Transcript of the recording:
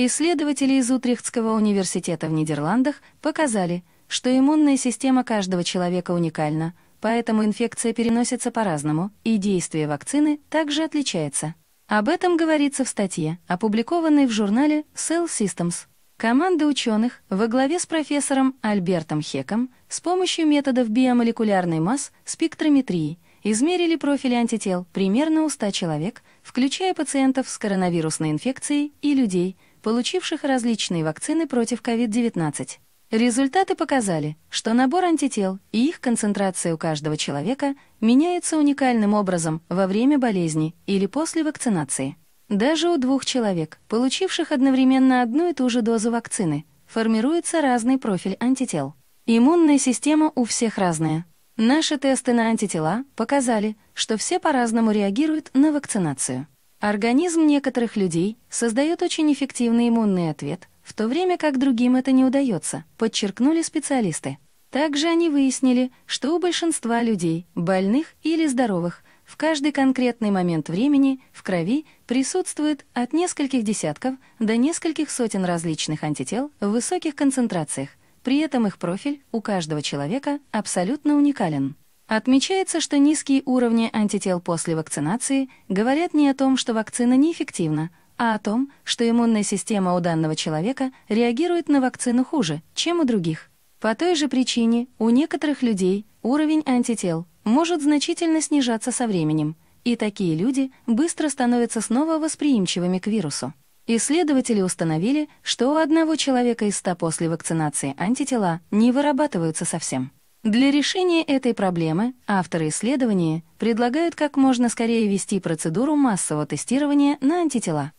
Исследователи из Утрехтского университета в Нидерландах показали, что иммунная система каждого человека уникальна, поэтому инфекция переносится по-разному, и действие вакцины также отличается. Об этом говорится в статье, опубликованной в журнале Cell Systems. Команда ученых во главе с профессором Альбертом Хеком с помощью методов биомолекулярной масс спектрометрии – измерили профили антител примерно у 100 человек, включая пациентов с коронавирусной инфекцией и людей, получивших различные вакцины против COVID-19. Результаты показали, что набор антител и их концентрация у каждого человека меняется уникальным образом во время болезни или после вакцинации. Даже у двух человек, получивших одновременно одну и ту же дозу вакцины, формируется разный профиль антител. Иммунная система у всех разная, Наши тесты на антитела показали, что все по-разному реагируют на вакцинацию. Организм некоторых людей создает очень эффективный иммунный ответ, в то время как другим это не удается, подчеркнули специалисты. Также они выяснили, что у большинства людей, больных или здоровых, в каждый конкретный момент времени в крови присутствует от нескольких десятков до нескольких сотен различных антител в высоких концентрациях, при этом их профиль у каждого человека абсолютно уникален. Отмечается, что низкие уровни антител после вакцинации говорят не о том, что вакцина неэффективна, а о том, что иммунная система у данного человека реагирует на вакцину хуже, чем у других. По той же причине у некоторых людей уровень антител может значительно снижаться со временем, и такие люди быстро становятся снова восприимчивыми к вирусу. Исследователи установили, что у одного человека из 100 после вакцинации антитела не вырабатываются совсем. Для решения этой проблемы авторы исследования предлагают как можно скорее вести процедуру массового тестирования на антитела.